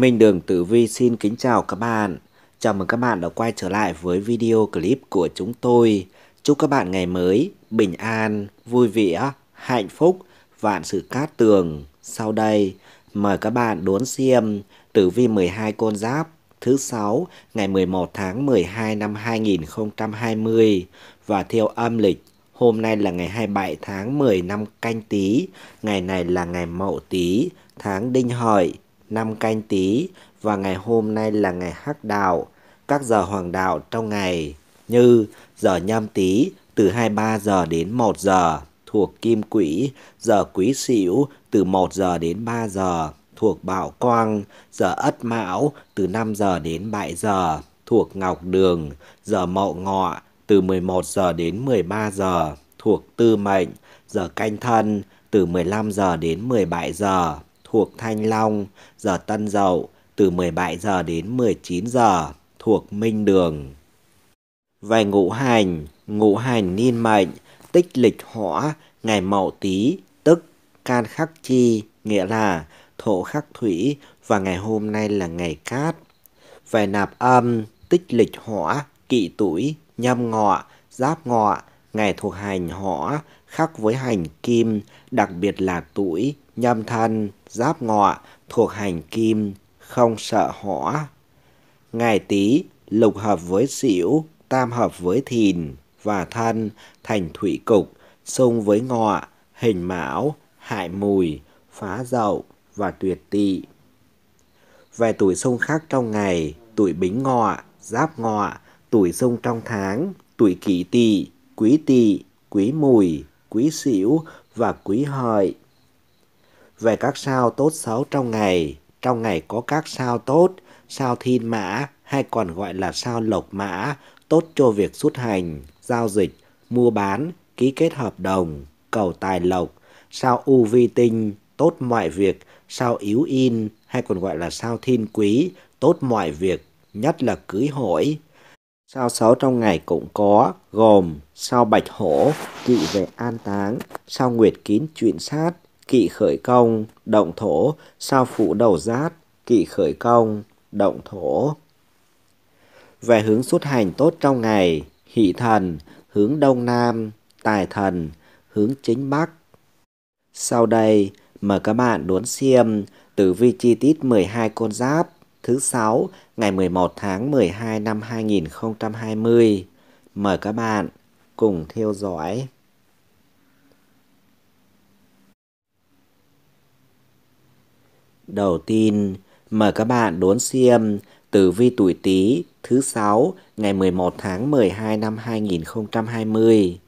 Minh Đường Tử Vi xin kính chào các bạn. Chào mừng các bạn đã quay trở lại với video clip của chúng tôi. Chúc các bạn ngày mới, bình an, vui vẻ, hạnh phúc, vạn sự cát tường. Sau đây, mời các bạn đón xem Tử Vi 12 con giáp thứ 6 ngày 11 tháng 12 năm 2020 và theo âm lịch Hôm nay là ngày 27 tháng 10 năm canh tí, ngày này là ngày mậu tí, tháng đinh hợi, năm canh tý và ngày hôm nay là ngày hắc đạo, các giờ hoàng đạo trong ngày như giờ nhâm tý từ 23 giờ đến 1 giờ thuộc kim quỹ, giờ quý sửu từ 1 giờ đến 3 giờ thuộc bảo quang, giờ ất mão từ 5 giờ đến 7 giờ thuộc ngọc đường, giờ mậu ngọ từ 11 giờ đến 13 giờ thuộc tư mệnh, giờ canh thân từ 15 giờ đến 17 giờ thuộc Thanh Long, giờ Tân Dậu từ 17 giờ đến 19 giờ thuộc Minh Đường. Về ngũ hành, ngũ hành niên mệnh, tích lịch hỏa, ngày mậu tý, tức can khắc chi, nghĩa là thổ khắc thủy và ngày hôm nay là ngày cát. Về nạp âm, tích lịch hỏa, kỵ tuổi, nhâm ngọ, giáp ngọ, ngày thuộc hành hỏa, khắc với hành kim, đặc biệt là tuổi, nhâm thân, giáp ngọ, thuộc hành kim, không sợ hỏa. Ngày tý, lục hợp với xỉu, tam hợp với thìn và thân, thành thủy cục, xung với ngọ, hình mão, hại mùi, phá dậu và tuyệt tỵ. Về tuổi xung khác trong ngày, tuổi bính ngọ, giáp ngọ, tuổi xung trong tháng, tuổi kỷ tỵ, quý tỵ, quý mùi, quý sửu và quý hợi về các sao tốt xấu trong ngày. Trong ngày có các sao tốt, sao thiên mã hay còn gọi là sao lộc mã, tốt cho việc xuất hành, giao dịch, mua bán, ký kết hợp đồng, cầu tài lộc, sao u vi tinh, tốt mọi việc, sao yếu in hay còn gọi là sao thiên quý, tốt mọi việc, nhất là cưới hỏi. Sao xấu trong ngày cũng có, gồm sao bạch hổ, trị về an táng, sao nguyệt kín chuyện sát, kỵ khởi công, động thổ, sao phủ đầu giát, kỵ khởi công, động thổ. Về hướng xuất hành tốt trong ngày, hỷ thần, hướng đông nam, tài thần, hướng chính bắc. Sau đây, mời các bạn đốn xiêm tử vi chi tiết 12 con giáp thứ sáu ngày 11 tháng 12 năm 2020. Mời các bạn cùng theo dõi. Đầu tiên, mời các bạn đốn xem tử vi tuổi Tý thứ sáu ngày 11 tháng 12 năm 2020.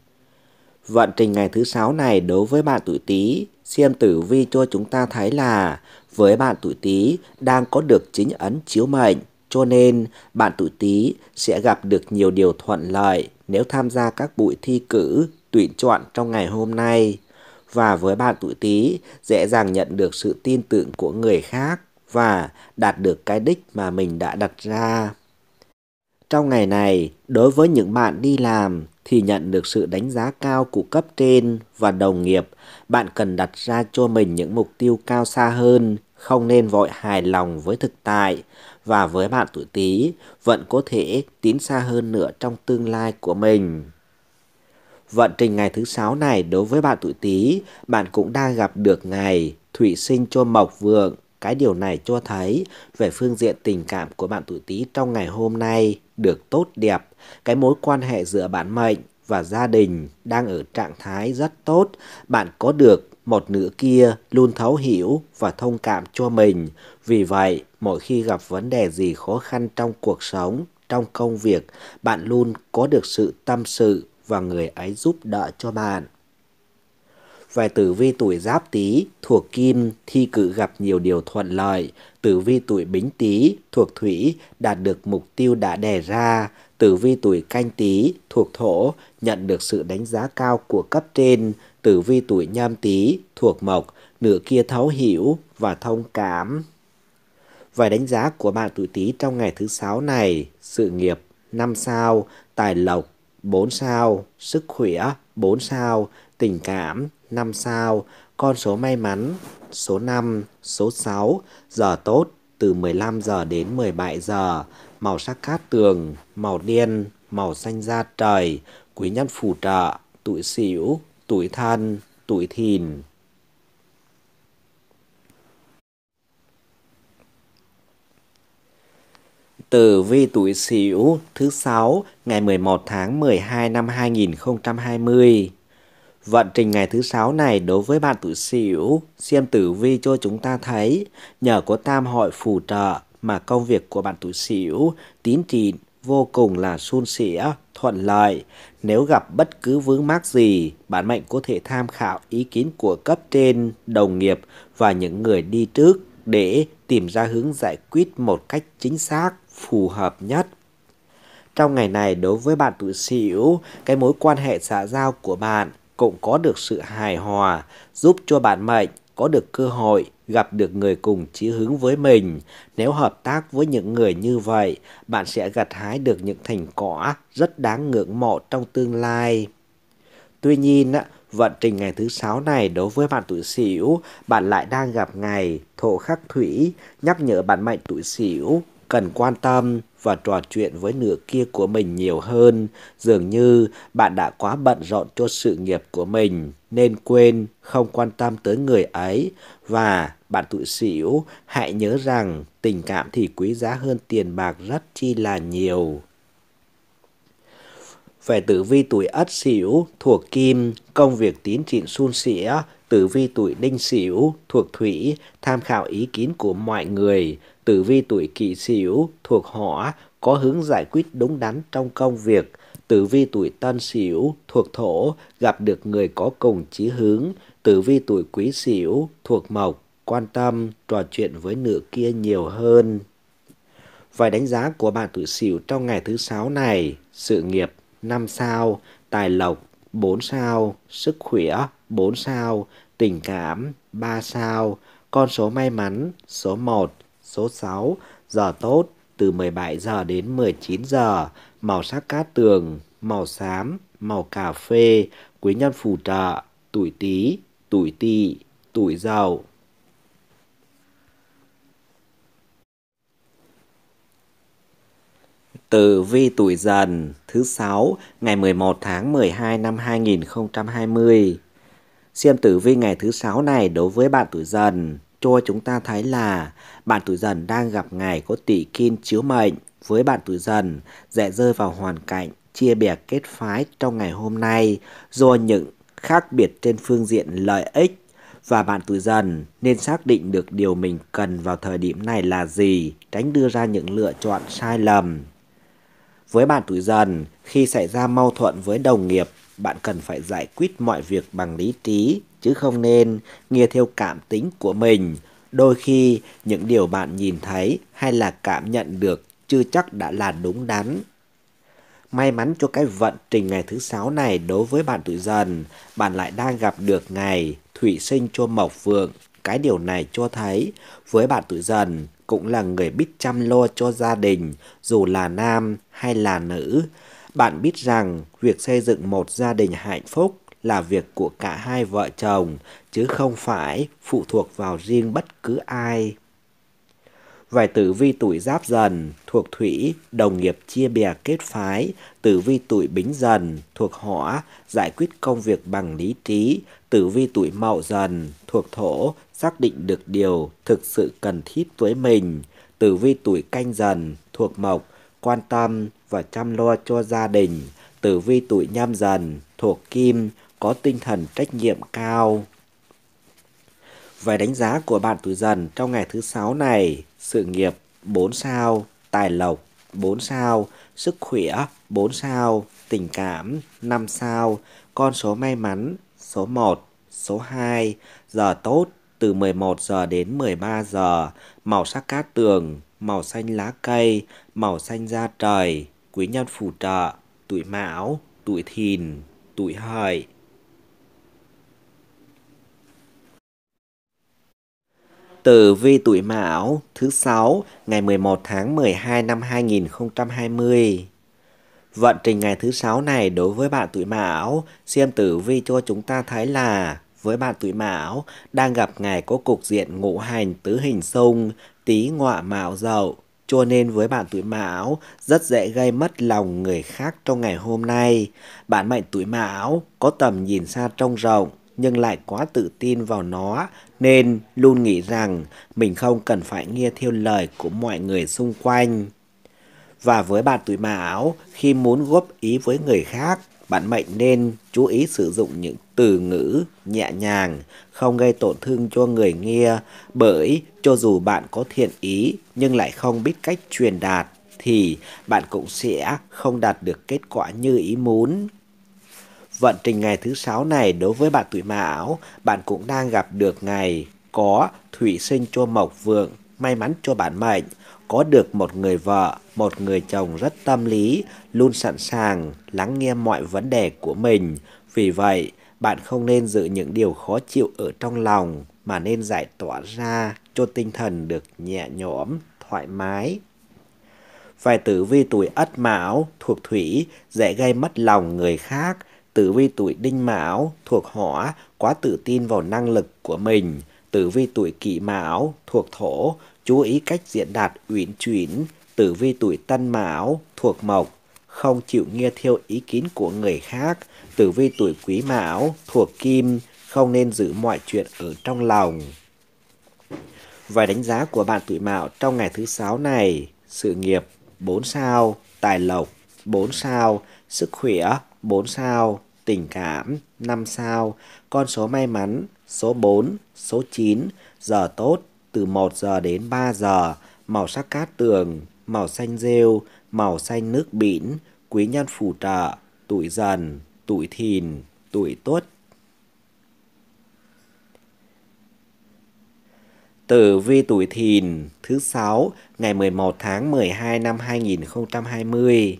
Vận trình ngày thứ sáu này đối với bạn tuổi Tý, xem tử vi cho chúng ta thấy là với bạn tuổi Tý đang có được chính ấn chiếu mệnh, cho nên bạn tuổi Tý sẽ gặp được nhiều điều thuận lợi nếu tham gia các buổi thi cử tuyển chọn trong ngày hôm nay và với bạn tuổi Tý dễ dàng nhận được sự tin tưởng của người khác và đạt được cái đích mà mình đã đặt ra. Trong ngày này, đối với những bạn đi làm thì nhận được sự đánh giá cao của cấp trên và đồng nghiệp, bạn cần đặt ra cho mình những mục tiêu cao xa hơn, không nên vội hài lòng với thực tại và với bạn tuổi Tý vẫn có thể tiến xa hơn nữa trong tương lai của mình vận trình ngày thứ sáu này đối với bạn tuổi Tý, bạn cũng đang gặp được ngày thủy sinh cho mộc vượng. Cái điều này cho thấy về phương diện tình cảm của bạn tuổi Tý trong ngày hôm nay được tốt đẹp. Cái mối quan hệ giữa bản mệnh và gia đình đang ở trạng thái rất tốt. Bạn có được một nửa kia luôn thấu hiểu và thông cảm cho mình. Vì vậy, mỗi khi gặp vấn đề gì khó khăn trong cuộc sống, trong công việc, bạn luôn có được sự tâm sự và người ấy giúp đỡ cho bạn. Vài tử vi tuổi giáp tý thuộc kim, thi cử gặp nhiều điều thuận lợi. Tử vi tuổi bính tý thuộc thủy, đạt được mục tiêu đã đề ra. Tử vi tuổi canh tý thuộc thổ, nhận được sự đánh giá cao của cấp trên. Tử vi tuổi nhâm tý thuộc mộc, nửa kia thấu hiểu và thông cảm. Vài đánh giá của bạn tuổi Tý trong ngày thứ sáu này, sự nghiệp 5 sao, tài lộc 4 sao, sức khỏe 4 sao, tình cảm 5 sao, con số may mắn số 5, số 6, giờ tốt từ 15 giờ đến 17 giờ, màu sắc cát tường, màu đen, màu xanh da trời, quý nhân phù trợ, tuổi sửu, tuổi thân, tuổi thìn. tử vi tuổi Sửu thứ sáu ngày 11 tháng 12 năm 2020. Vận trình ngày thứ sáu này đối với bạn tuổi Sửu, xem tử vi cho chúng ta thấy, nhờ có tam hội phù trợ mà công việc của bạn tuổi Sửu tín trị vô cùng là suôn sẻ, thuận lợi. Nếu gặp bất cứ vướng mắc gì, bạn mệnh có thể tham khảo ý kiến của cấp trên, đồng nghiệp và những người đi trước để tìm ra hướng giải quyết một cách chính xác phù hợp nhất. Trong ngày này đối với bạn tuổi Sửu, cái mối quan hệ xã giao của bạn cũng có được sự hài hòa, giúp cho bạn mệnh có được cơ hội gặp được người cùng chí hướng với mình. Nếu hợp tác với những người như vậy, bạn sẽ gặt hái được những thành quả rất đáng ngưỡng mộ trong tương lai. Tuy nhiên, vận trình ngày thứ sáu này đối với bạn tuổi Sửu, bạn lại đang gặp ngày thổ khắc thủy, nhắc nhở bạn mệnh tuổi Sửu cần quan tâm và trò chuyện với nửa kia của mình nhiều hơn. Dường như bạn đã quá bận rộn cho sự nghiệp của mình nên quên không quan tâm tới người ấy và bạn tự xỉu hãy nhớ rằng tình cảm thì quý giá hơn tiền bạc rất chi là nhiều. Về tử vi tuổi ất xỉu thuộc kim, công việc tín trị sun xỉa, tử vi tuổi đinh xỉu thuộc thủy, tham khảo ý kiến của mọi người, Tử vi tuổi kỷ sửu thuộc hỏa có hướng giải quyết đúng đắn trong công việc. Tử vi tuổi tân sửu thuộc thổ gặp được người có cùng chí hướng. Tử vi tuổi quý sửu thuộc mộc quan tâm trò chuyện với nửa kia nhiều hơn. Vài đánh giá của bạn tuổi sửu trong ngày thứ sáu này, sự nghiệp 5 sao, tài lộc 4 sao, sức khỏe 4 sao, tình cảm 3 sao, con số may mắn số 1, số 6, giờ tốt từ 17 giờ đến 19 giờ, màu sắc cát tường, màu xám, màu cà phê, quý nhân phù trợ, tuổi Tý, tuổi Tỵ, tuổi Dậu. từ vi tuổi dần thứ 6 ngày 11 tháng 12 năm 2020. Xem tử vi ngày thứ sáu này đối với bạn tuổi dần cho chúng ta thấy là bạn tuổi dần đang gặp ngày có tỷ kim chiếu mệnh. Với bạn tuổi dần, dễ rơi vào hoàn cảnh chia bè kết phái trong ngày hôm nay do những khác biệt trên phương diện lợi ích và bạn tuổi dần nên xác định được điều mình cần vào thời điểm này là gì, tránh đưa ra những lựa chọn sai lầm. Với bạn tuổi dần, khi xảy ra mâu thuẫn với đồng nghiệp, bạn cần phải giải quyết mọi việc bằng lý trí, chứ không nên nghe theo cảm tính của mình. Đôi khi những điều bạn nhìn thấy hay là cảm nhận được chưa chắc đã là đúng đắn. May mắn cho cái vận trình ngày thứ sáu này đối với bạn tuổi dần, bạn lại đang gặp được ngày thủy sinh cho mộc vượng. Cái điều này cho thấy với bạn tuổi dần cũng là người biết chăm lo cho gia đình, dù là nam hay là nữ. Bạn biết rằng việc xây dựng một gia đình hạnh phúc là việc của cả hai vợ chồng chứ không phải phụ thuộc vào riêng bất cứ ai. Vài tử vi tuổi giáp dần thuộc thủy, đồng nghiệp chia bè kết phái, tử vi tuổi bính dần thuộc hỏa, giải quyết công việc bằng lý trí, tử vi tuổi mậu dần thuộc thổ, xác định được điều thực sự cần thiết với mình, tử vi tuổi canh dần thuộc mộc, quan tâm và chăm lo cho gia đình, tử vi tuổi nhâm dần thuộc kim, có tinh thần trách nhiệm cao. Về đánh giá của bạn tuổi dần trong ngày thứ sáu này, sự nghiệp 4 sao, tài lộc 4 sao, sức khỏe 4 sao, tình cảm 5 sao, con số may mắn số 1, số 2, giờ tốt từ 11 giờ đến 13 giờ, màu sắc cát tường, màu xanh lá cây, màu xanh da trời, quý nhân phù trợ, tuổi mão, tuổi thìn, tuổi hợi. Tử vi tuổi Mão thứ sáu ngày 11 tháng 12 năm 2020. Vận trình ngày thứ sáu này đối với bạn tuổi Mão, xem tử vi cho chúng ta thấy là với bạn tuổi Mão đang gặp ngày có cục diện ngũ hành tứ hình xung, tí ngọa mạo dậu, cho nên với bạn tuổi Mão rất dễ gây mất lòng người khác trong ngày hôm nay. Bạn mệnh tuổi Mão có tầm nhìn xa trông rộng nhưng lại quá tự tin vào nó nên luôn nghĩ rằng mình không cần phải nghe theo lời của mọi người xung quanh. Và với bạn tuổi mão khi muốn góp ý với người khác, bạn mệnh nên chú ý sử dụng những từ ngữ nhẹ nhàng, không gây tổn thương cho người nghe, bởi cho dù bạn có thiện ý nhưng lại không biết cách truyền đạt thì bạn cũng sẽ không đạt được kết quả như ý muốn vận trình ngày thứ sáu này đối với bạn tuổi mão, bạn cũng đang gặp được ngày có thủy sinh cho mộc vượng, may mắn cho bản mệnh, có được một người vợ, một người chồng rất tâm lý, luôn sẵn sàng lắng nghe mọi vấn đề của mình. Vì vậy, bạn không nên giữ những điều khó chịu ở trong lòng mà nên giải tỏa ra cho tinh thần được nhẹ nhõm, thoải mái. Vài tử vi tuổi Ất Mão thuộc thủy dễ gây mất lòng người khác, Tử vi tuổi đinh mão thuộc hỏa quá tự tin vào năng lực của mình. Tử vi tuổi kỷ mão thuộc thổ chú ý cách diễn đạt uyển chuyển. Tử vi tuổi tân mão thuộc mộc không chịu nghe theo ý kiến của người khác. Tử vi tuổi quý mão thuộc kim không nên giữ mọi chuyện ở trong lòng. Vài đánh giá của bạn tuổi mão trong ngày thứ sáu này. Sự nghiệp 4 sao, tài lộc 4 sao, sức khỏe 4 sao, tình cảm 5 sao, con số may mắn số 4, số 9, giờ tốt từ 1 giờ đến 3 giờ, màu sắc cát tường, màu xanh rêu, màu xanh nước biển quý nhân phù trợ, tuổi dần, tuổi thìn, tuổi tuất. Tử vi tuổi thìn thứ 6 ngày 11 tháng 12 năm 2020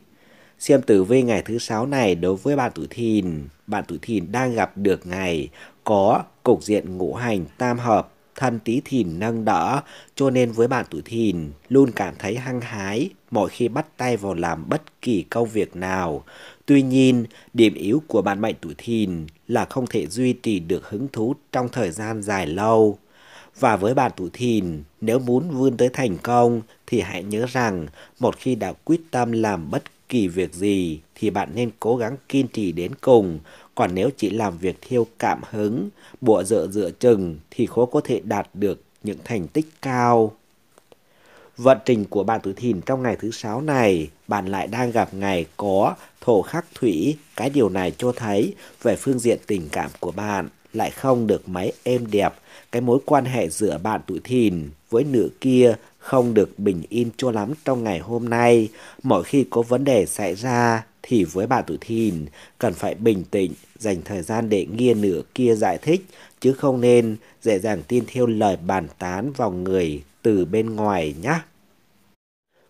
xem tử vi ngày thứ sáu này đối với bạn tuổi thìn. Bạn tuổi thìn đang gặp được ngày có cục diện ngũ hành tam hợp thân tí thìn nâng đỡ, cho nên với bạn tuổi thìn luôn cảm thấy hăng hái mỗi khi bắt tay vào làm bất kỳ công việc nào. Tuy nhiên, điểm yếu của bạn mệnh tuổi thìn là không thể duy trì được hứng thú trong thời gian dài lâu. Và với bạn tuổi thìn, nếu muốn vươn tới thành công thì hãy nhớ rằng một khi đã quyết tâm làm bất kỳ việc gì thì bạn nên cố gắng kiên trì đến cùng. Còn nếu chỉ làm việc theo cảm hứng, bụa dựa dựa chừng thì khó có thể đạt được những thành tích cao. Vận trình của bạn tuổi thìn trong ngày thứ sáu này, bạn lại đang gặp ngày có thổ khắc thủy. Cái điều này cho thấy về phương diện tình cảm của bạn lại không được mấy êm đẹp. Cái mối quan hệ giữa bạn tuổi thìn với nửa kia không được bình yên cho lắm trong ngày hôm nay. Mỗi khi có vấn đề xảy ra thì với bà tuổi thìn cần phải bình tĩnh, dành thời gian để nghe nửa kia giải thích chứ không nên dễ dàng tin theo lời bàn tán vào người từ bên ngoài nhé.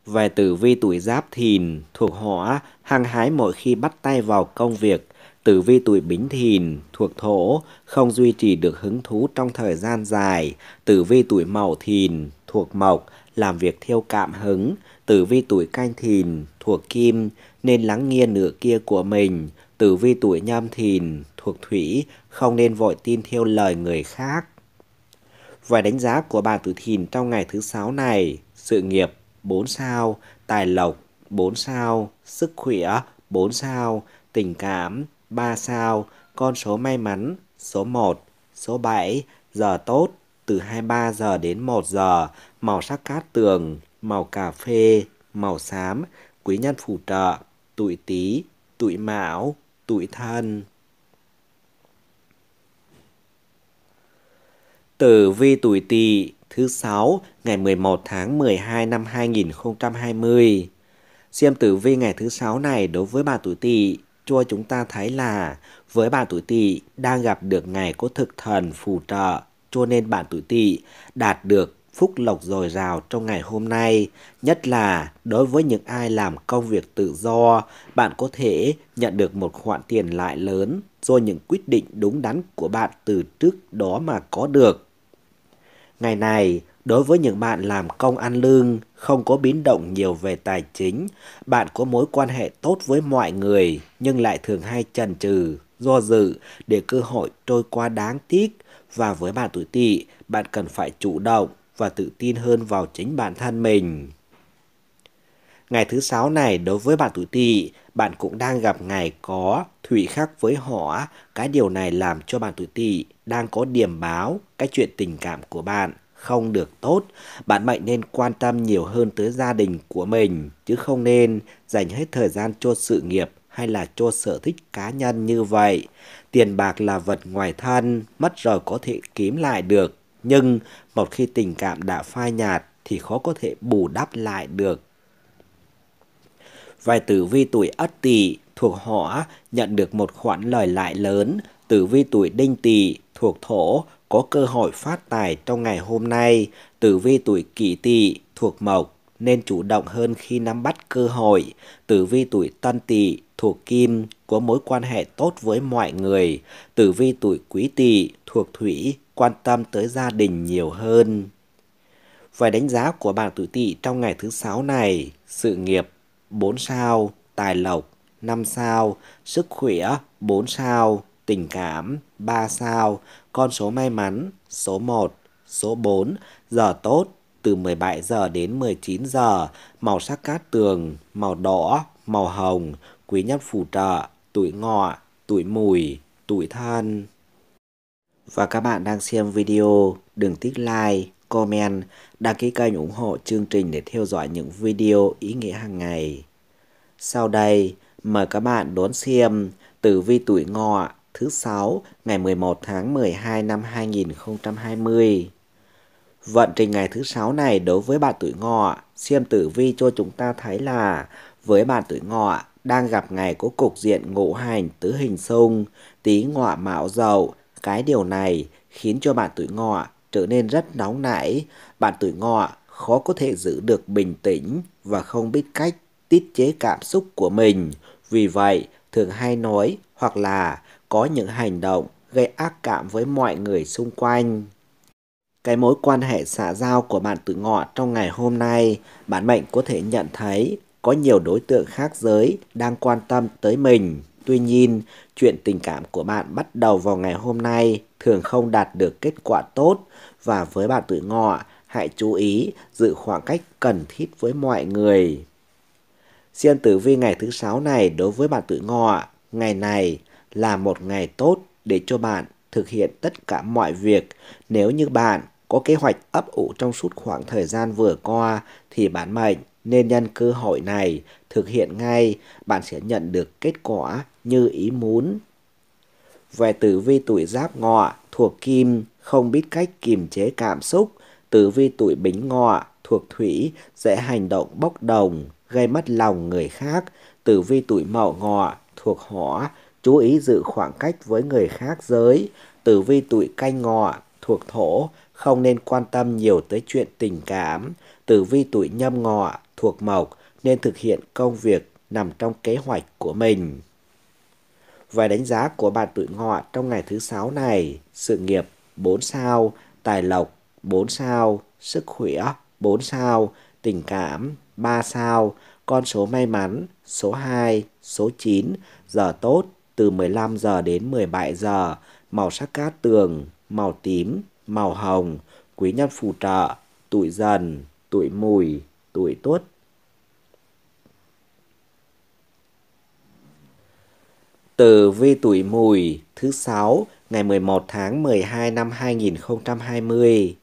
Về tử vi tuổi giáp thìn thuộc hỏa, hăng hái mỗi khi bắt tay vào công việc, Tử vi tuổi bính thìn thuộc thổ, không duy trì được hứng thú trong thời gian dài. Tử vi tuổi mậu thìn thuộc mộc, làm việc theo cảm hứng, tử vi tuổi canh thìn thuộc kim nên lắng nghe nửa kia của mình, tử vi tuổi nhâm thìn thuộc thủy không nên vội tin theo lời người khác. Vài đánh giá của bạn tuổi thìn trong ngày thứ sáu này, sự nghiệp 4 sao, tài lộc 4 sao, sức khỏe 4 sao, tình cảm 3 sao, con số may mắn số 1, số 7, giờ tốt từ 23 giờ đến 1 giờ, màu sắc cát tường, màu cà phê, màu xám, quý nhân phù trợ, tuổi tý, tuổi mão, tuổi thân. Tử vi tuổi tỵ thứ sáu ngày 11 tháng 12 năm 2020. Xem tử vi ngày thứ sáu này đối với bà tuổi tỵ cho chúng ta thấy là với bà tuổi tỵ đang gặp được ngày có thực thần phù trợ cho nên bạn tuổi tỵ đạt được phúc lộc dồi dào trong ngày hôm nay, nhất là đối với những ai làm công việc tự do, bạn có thể nhận được một khoản tiền lại lớn do những quyết định đúng đắn của bạn từ trước đó mà có được. Ngày này, đối với những bạn làm công ăn lương, không có biến động nhiều về tài chính, bạn có mối quan hệ tốt với mọi người nhưng lại thường hay chần chừ, do dự để cơ hội trôi qua đáng tiếc và với bạn tuổi tỵ, bạn cần phải chủ động và tự tin hơn vào chính bản thân mình. Ngày thứ sáu này đối với bạn tuổi tỵ, bạn cũng đang gặp ngày có thủy khắc với hỏa, cái điều này làm cho bạn tuổi tỵ đang có điểm báo cái chuyện tình cảm của bạn không được tốt, bạn mệnh nên quan tâm nhiều hơn tới gia đình của mình chứ không nên dành hết thời gian cho sự nghiệp hay là cho sở thích cá nhân như vậy. Tiền bạc là vật ngoài thân, mất rồi có thể kiếm lại được nhưng một khi tình cảm đã phai nhạt thì khó có thể bù đắp lại được. Vài tử vi tuổi Ất Tỵ thuộc Hỏa nhận được một khoản lời lại lớn, tử vi tuổi Đinh Tỵ thuộc Thổ có cơ hội phát tài trong ngày hôm nay, tử vi tuổi Kỷ Tỵ thuộc Mộc nên chủ động hơn khi nắm bắt cơ hội, tử vi tuổi Tân Tỵ thuộc Kim có mối quan hệ tốt với mọi người, tử vi tuổi Quý Tỵ thuộc Thủy quan tâm tới gia đình nhiều hơn. Vài đánh giá của bạn tuổi tỵ trong ngày thứ sáu này, sự nghiệp 4 sao, tài lộc 5 sao, sức khỏe 4 sao, tình cảm 3 sao, con số may mắn số 1, số 4, giờ tốt từ 17 giờ đến 19 giờ, màu sắc cát tường, màu đỏ, màu hồng, quý nhân phù trợ, tuổi ngọ, tuổi mùi, tuổi thân và các bạn đang xem video, đừng tích like, comment, đăng ký kênh ủng hộ chương trình để theo dõi những video ý nghĩa hàng ngày. Sau đây, mời các bạn đón xem tử vi tuổi ngọ thứ sáu ngày 11 tháng 12 năm 2020. Vận trình ngày thứ sáu này đối với bạn tuổi ngọ, xem tử vi cho chúng ta thấy là với bạn tuổi ngọ đang gặp ngày có cục diện ngũ hành tứ hình xung, tý ngọ mão dậu, cái điều này khiến cho bạn tuổi ngọ trở nên rất nóng nảy. Bạn tuổi ngọ khó có thể giữ được bình tĩnh và không biết cách tiết chế cảm xúc của mình. Vì vậy, thường hay nói hoặc là có những hành động gây ác cảm với mọi người xung quanh. Cái mối quan hệ xã giao của bạn tuổi ngọ trong ngày hôm nay, bạn mệnh có thể nhận thấy có nhiều đối tượng khác giới đang quan tâm tới mình. Tuy nhiên, chuyện tình cảm của bạn bắt đầu vào ngày hôm nay thường không đạt được kết quả tốt và với bạn tuổi ngọ, hãy chú ý giữ khoảng cách cần thiết với mọi người. Xem tử vi ngày thứ sáu này đối với bạn tuổi ngọ, ngày này là một ngày tốt để cho bạn thực hiện tất cả mọi việc. Nếu như bạn có kế hoạch ấp ủ trong suốt khoảng thời gian vừa qua thì bản mệnh nên nhân cơ hội này thực hiện ngay, bạn sẽ nhận được kết quả như ý muốn. Về tử vi tuổi giáp ngọ thuộc kim, không biết cách kiềm chế cảm xúc. Tử vi tuổi bính ngọ thuộc thủy, dễ hành động bốc đồng, gây mất lòng người khác. Tử vi tuổi mậu ngọ thuộc hỏa, chú ý giữ khoảng cách với người khác giới. Tử vi tuổi canh ngọ thuộc thổ, không nên quan tâm nhiều tới chuyện tình cảm. Tử vi tuổi nhâm ngọ thuộc mộc, nên thực hiện công việc nằm trong kế hoạch của mình. Vài đánh giá của bạn tuổi ngọ trong ngày thứ sáu này, sự nghiệp 4 sao, tài lộc 4 sao, sức khỏe 4 sao, tình cảm 3 sao, con số may mắn số 2, số 9, giờ tốt từ 15 giờ đến 17 giờ, màu sắc cát tường, màu tím, màu hồng, quý nhân phù trợ, tuổi dần, tuổi mùi, tuổi tuất. Từ vi tuổi mùi thứ sáu ngày 11 tháng 12 năm 2020.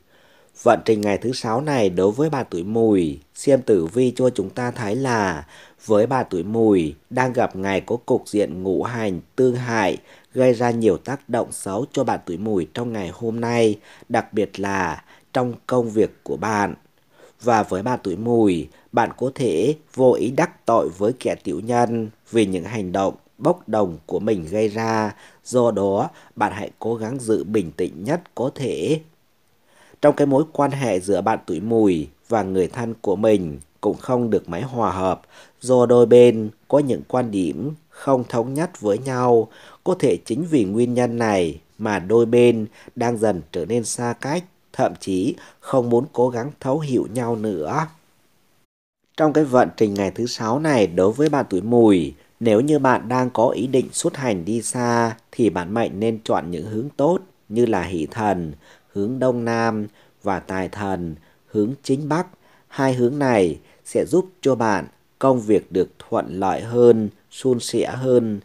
Vận trình ngày thứ sáu này đối với bà tuổi mùi, xem tử vi cho chúng ta thấy là với bà tuổi mùi đang gặp ngày có cục diện ngũ hành tương hại gây ra nhiều tác động xấu cho bà tuổi mùi trong ngày hôm nay, đặc biệt là trong công việc của bạn. Và với bà tuổi mùi, bạn có thể vô ý đắc tội với kẻ tiểu nhân vì những hành động bốc đồng của mình gây ra. Do đó, bạn hãy cố gắng giữ bình tĩnh nhất có thể. Trong cái mối quan hệ giữa bạn tuổi mùi và người thân của mình cũng không được máy hòa hợp do đôi bên có những quan điểm không thống nhất với nhau. Có thể chính vì nguyên nhân này mà đôi bên đang dần trở nên xa cách, thậm chí không muốn cố gắng thấu hiểu nhau nữa. Trong cái vận trình ngày thứ sáu này đối với bạn tuổi mùi, nếu như bạn đang có ý định xuất hành đi xa thì bạn mệnh nên chọn những hướng tốt như là hỷ thần, hướng đông nam và tài thần, hướng chính bắc. Hai hướng này sẽ giúp cho bạn công việc được thuận lợi hơn, suôn sẻ hơn.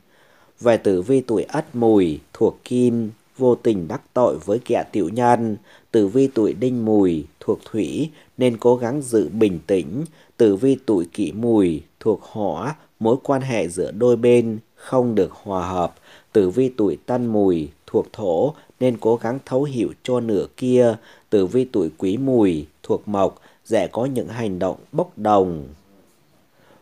Về tử vi tuổi ất mùi thuộc kim, vô tình đắc tội với kẻ tiểu nhân. Tử vi tuổi đinh mùi thuộc thủy nên cố gắng giữ bình tĩnh. Tử vi tuổi kỷ mùi thuộc hỏa mối quan hệ giữa đôi bên không được hòa hợp, tử vi tuổi tân mùi thuộc thổ nên cố gắng thấu hiểu cho nửa kia, tử vi tuổi quý mùi thuộc mộc dễ có những hành động bốc đồng.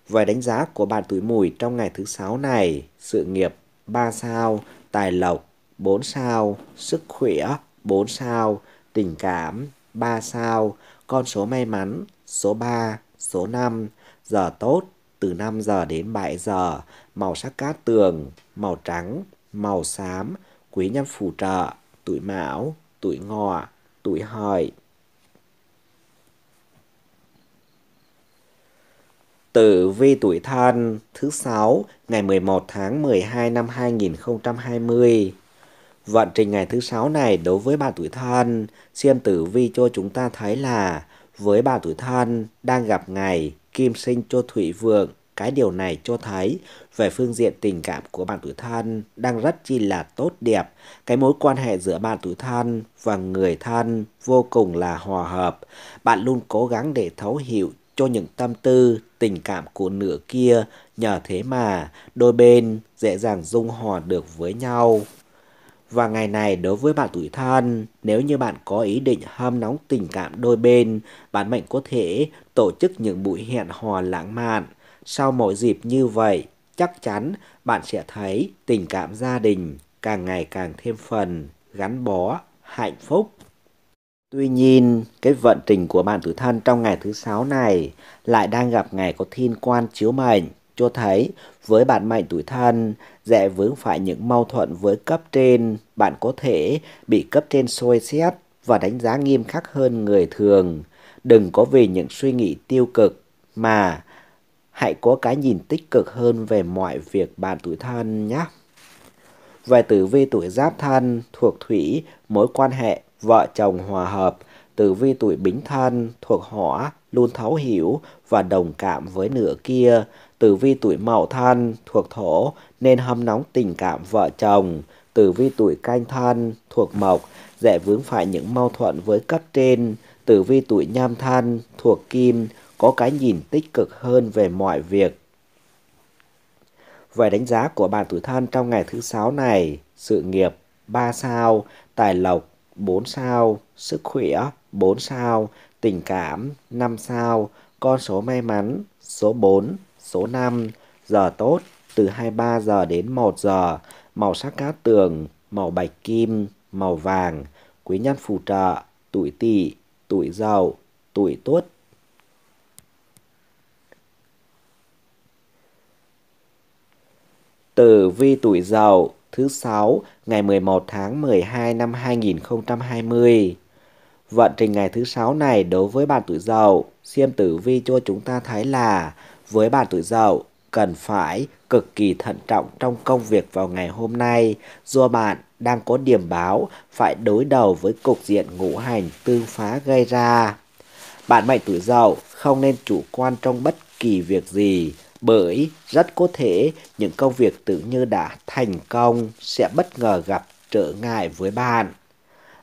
Về đánh giá của bạn tuổi mùi trong ngày thứ sáu này, sự nghiệp 3 sao, tài lộc 4 sao, sức khỏe 4 sao, tình cảm 3 sao, con số may mắn số 3, số 5, giờ tốt từ 5 giờ đến 7 giờ, màu sắc cát tường, màu trắng, màu xám, quý nhân phù trợ, tuổi mão, tuổi ngọ, tuổi hợi. Tử vi tuổi thân thứ 6 ngày 11 tháng 12 năm 2020. Vận trình ngày thứ 6 này đối với bà tuổi thân, xem tử vi cho chúng ta thấy là với bà tuổi thân đang gặp ngày Kim sinh cho Thủy Vượng. Cái điều này cho thấy về phương diện tình cảm của bạn tuổi thân đang rất chi là tốt đẹp. Cái mối quan hệ giữa bạn tuổi thân và người thân vô cùng là hòa hợp. Bạn luôn cố gắng để thấu hiểu cho những tâm tư, tình cảm của nửa kia. Nhờ thế mà đôi bên dễ dàng dung hòa được với nhau và ngày này đối với bạn tuổi thân, nếu như bạn có ý định hâm nóng tình cảm đôi bên, bạn mệnh có thể tổ chức những buổi hẹn hò lãng mạn. Sau mỗi dịp như vậy, chắc chắn bạn sẽ thấy tình cảm gia đình càng ngày càng thêm phần gắn bó, hạnh phúc. Tuy nhiên, cái vận trình của bạn tuổi thân trong ngày thứ sáu này lại đang gặp ngày có thiên quan chiếu mệnh cho thấy với bạn mạnh tuổi thân dễ vướng phải những mâu thuẫn với cấp trên, bạn có thể bị cấp trên soi xét và đánh giá nghiêm khắc hơn người thường. Đừng có vì những suy nghĩ tiêu cực mà hãy có cái nhìn tích cực hơn về mọi việc bạn tuổi thân nhé. Về tử vi tuổi giáp thân thuộc thủy, mối quan hệ vợ chồng hòa hợp, tử vi tuổi bính thân thuộc hỏa luôn thấu hiểu và đồng cảm với nửa kia, Tử vi tuổi mậu thân thuộc thổ nên hâm nóng tình cảm vợ chồng. Tử vi tuổi canh thân thuộc mộc dễ vướng phải những mâu thuẫn với cấp trên. Tử vi tuổi nhâm thân thuộc kim có cái nhìn tích cực hơn về mọi việc. Về đánh giá của bạn tuổi thân trong ngày thứ sáu này, sự nghiệp 3 sao, tài lộc 4 sao, sức khỏe 4 sao, tình cảm 5 sao, con số may mắn số 4. Số 5. Giờ tốt từ 23 giờ đến 1 giờ. Màu sắc cát tường, màu bạch kim, màu vàng. Quý nhân phù trợ, tuổi tỵ, tuổi dậu, tuổi tuất. Tử vi tuổi dậu thứ 6 ngày 11 tháng 12 năm 2020. Vận trình ngày thứ 6 này đối với bạn tuổi dậu, xem tử vi cho chúng ta thấy là với bạn tuổi dậu cần phải cực kỳ thận trọng trong công việc vào ngày hôm nay do bạn đang có điểm báo phải đối đầu với cục diện ngũ hành tương phá gây ra. Bạn mệnh tuổi dậu không nên chủ quan trong bất kỳ việc gì bởi rất có thể những công việc tưởng như đã thành công sẽ bất ngờ gặp trở ngại với bạn.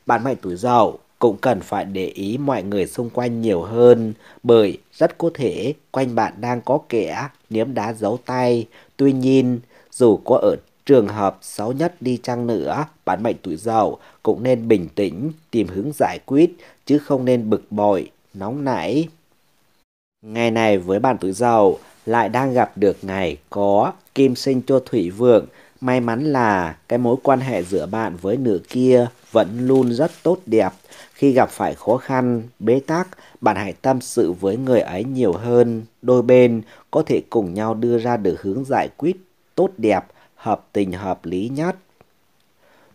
Bạn mệnh tuổi dậu cũng cần phải để ý mọi người xung quanh nhiều hơn, bởi rất có thể quanh bạn đang có kẻ niếm đá giấu tay. Tuy nhiên, dù có ở trường hợp xấu nhất đi chăng nữa, bản mệnh tuổi dậu cũng nên bình tĩnh, tìm hướng giải quyết, chứ không nên bực bội, nóng nảy. Ngày này với bạn tuổi dậu lại đang gặp được ngày có kim sinh cho thủy vượng, may mắn là cái mối quan hệ giữa bạn với nửa kia vẫn luôn rất tốt đẹp khi gặp phải khó khăn, bế tắc, bạn hãy tâm sự với người ấy nhiều hơn. Đôi bên có thể cùng nhau đưa ra được hướng giải quyết tốt đẹp, hợp tình hợp lý nhất.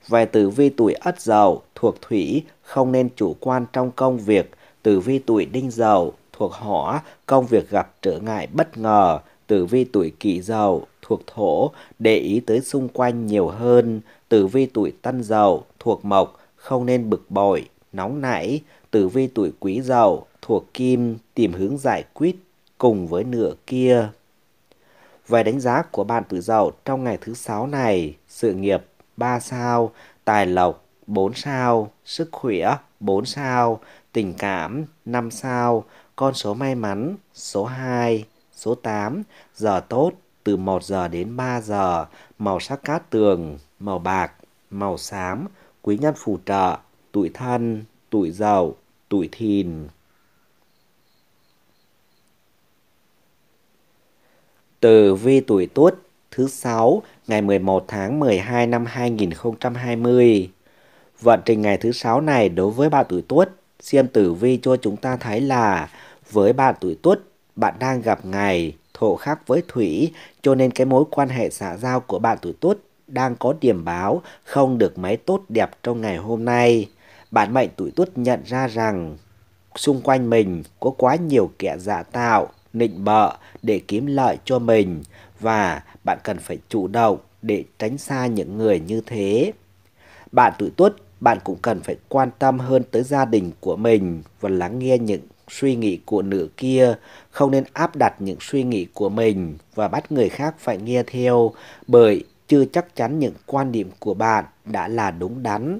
Về tử vi tuổi ất dậu thuộc thủy, không nên chủ quan trong công việc. Tử vi tuổi đinh dậu thuộc hỏa, công việc gặp trở ngại bất ngờ. Tử vi tuổi kỷ dậu thuộc thổ, để ý tới xung quanh nhiều hơn. Tử vi tuổi tân dậu thuộc mộc, không nên bực bội nóng nảy, tử vi tuổi quý dậu, thuộc kim, tìm hướng giải quyết cùng với nửa kia. Về đánh giá của bạn tuổi dậu trong ngày thứ sáu này, sự nghiệp 3 sao, tài lộc 4 sao, sức khỏe 4 sao, tình cảm 5 sao, con số may mắn số 2, số 8, giờ tốt từ 1 giờ đến 3 giờ, màu sắc cát tường, màu bạc, màu xám, quý nhân phù trợ, tuổi thân, tuổi giàu, tuổi thìn. Từ vi tuổi tuất thứ sáu ngày 11 tháng 12 năm 2020. Vận trình ngày thứ sáu này đối với bạn tuổi tuất, xem tử vi cho chúng ta thấy là với bạn tuổi tuất, bạn đang gặp ngày thổ khắc với thủy, cho nên cái mối quan hệ xã giao của bạn tuổi tuất đang có điểm báo không được mấy tốt đẹp trong ngày hôm nay. Bản mệnh tuổi tuất nhận ra rằng xung quanh mình có quá nhiều kẻ giả tạo, nịnh bợ để kiếm lợi cho mình và bạn cần phải chủ động để tránh xa những người như thế. Bạn tuổi tuất, bạn cũng cần phải quan tâm hơn tới gia đình của mình và lắng nghe những suy nghĩ của nửa kia, không nên áp đặt những suy nghĩ của mình và bắt người khác phải nghe theo bởi chưa chắc chắn những quan điểm của bạn đã là đúng đắn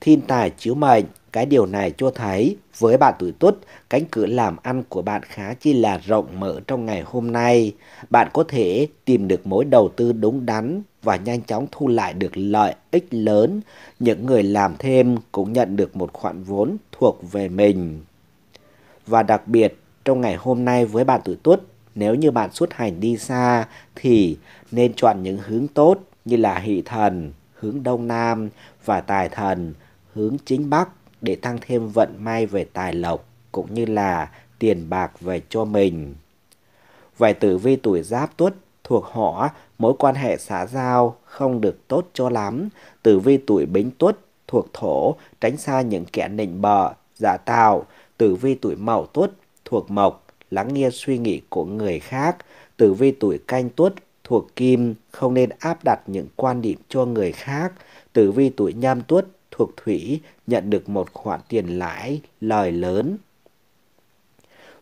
thiên tài chiếu mệnh. Cái điều này cho thấy với bạn tuổi tuất, cánh cửa làm ăn của bạn khá chi là rộng mở trong ngày hôm nay. Bạn có thể tìm được mối đầu tư đúng đắn và nhanh chóng thu lại được lợi ích lớn. Những người làm thêm cũng nhận được một khoản vốn thuộc về mình. Và đặc biệt, trong ngày hôm nay với bạn tuổi tuất, nếu như bạn xuất hành đi xa thì nên chọn những hướng tốt như là hỷ thần, hướng đông nam và tài thần, hướng chính Bắc để tăng thêm vận may về tài lộc cũng như là tiền bạc về cho mình. Vài tử vi tuổi giáp tuất thuộc họ mối quan hệ xã giao không được tốt cho lắm. Tử vi tuổi bính tuất thuộc thổ tránh xa những kẻ nịnh bợ, giả tạo. Tử vi tuổi mậu tuất thuộc mộc lắng nghe suy nghĩ của người khác. Tử vi tuổi canh tuất thuộc kim không nên áp đặt những quan điểm cho người khác. Tử vi tuổi nhâm tuất thuộc Thủy nhận được một khoản tiền lãi lời lớn.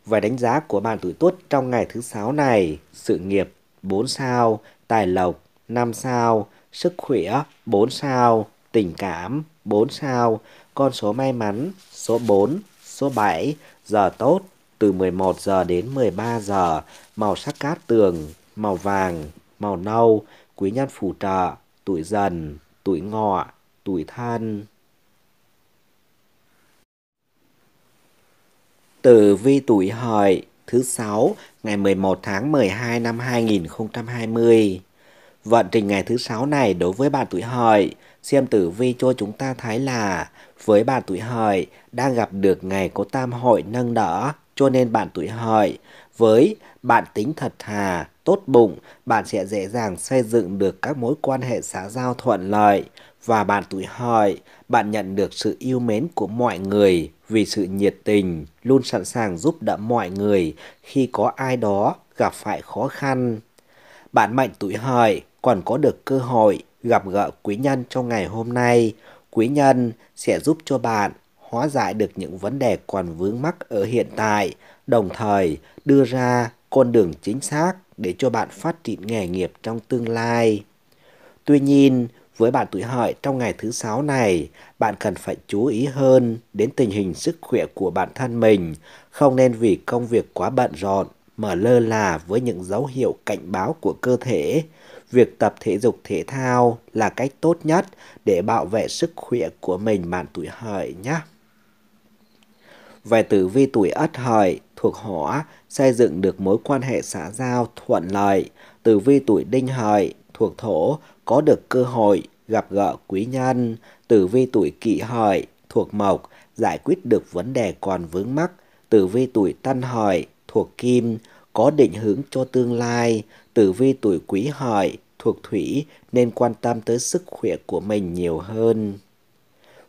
Vài đánh giá của bạn tuổi tuất trong ngày thứ sáu này, sự nghiệp 4 sao, tài lộc 5 sao, sức khỏe 4 sao, tình cảm 4 sao, con số may mắn số 4, số 7, giờ tốt từ 11 giờ đến 13 giờ, màu sắc cát tường, màu vàng, màu nâu, quý nhân phù trợ, tuổi dần, tuổi ngọ, tuổi than. Tử vi tuổi hợi thứ sáu ngày 11 tháng 12 năm 2020. Vận trình ngày thứ sáu này đối với bạn tuổi hợi, xem tử vi cho chúng ta thấy là với bạn tuổi hợi đang gặp được ngày có tam hội nâng đỡ cho nên bạn tuổi hợi với bạn tính thật thà, tốt bụng, bạn sẽ dễ dàng xây dựng được các mối quan hệ xã giao thuận lợi và bạn tuổi hợi, bạn nhận được sự yêu mến của mọi người vì sự nhiệt tình, luôn sẵn sàng giúp đỡ mọi người khi có ai đó gặp phải khó khăn. Bạn mệnh tuổi hợi còn có được cơ hội gặp gỡ quý nhân trong ngày hôm nay. Quý nhân sẽ giúp cho bạn hóa giải được những vấn đề còn vướng mắc ở hiện tại, đồng thời đưa ra con đường chính xác để cho bạn phát triển nghề nghiệp trong tương lai. Tuy nhiên, với bạn tuổi hợi trong ngày thứ sáu này, bạn cần phải chú ý hơn đến tình hình sức khỏe của bản thân mình, không nên vì công việc quá bận rộn mà lơ là với những dấu hiệu cảnh báo của cơ thể. Việc tập thể dục thể thao là cách tốt nhất để bảo vệ sức khỏe của mình bạn tuổi hợi nhé. Về tử vi tuổi ất hợi thuộc hỏa xây dựng được mối quan hệ xã giao thuận lợi. Tử vi tuổi đinh hợi thuộc thổ có được cơ hội gặp gỡ quý nhân, tử vi tuổi kỷ hợi, thuộc mộc, giải quyết được vấn đề còn vướng mắc, tử vi tuổi tân hợi, thuộc kim, có định hướng cho tương lai, tử vi tuổi quý hợi, thuộc thủy nên quan tâm tới sức khỏe của mình nhiều hơn.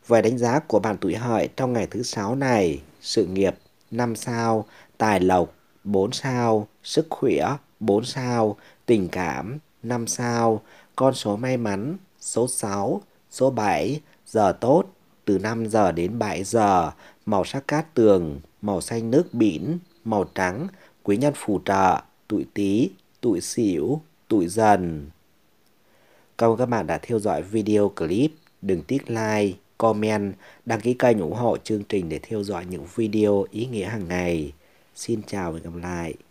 Về đánh giá của bạn tuổi hợi trong ngày thứ sáu này, sự nghiệp 5 sao, tài lộc 4 sao, sức khỏe 4 sao, tình cảm 5 sao, con số may mắn, số 6, số 7, giờ tốt, từ 5 giờ đến 7 giờ, màu sắc cát tường, màu xanh nước biển, màu trắng, quý nhân phù trợ, tuổi tí, tuổi xỉu, tuổi dần. Cảm ơn các bạn đã theo dõi video clip. Đừng tiếc like, comment, đăng ký kênh ủng hộ chương trình để theo dõi những video ý nghĩa hàng ngày. Xin chào và hẹn gặp lại.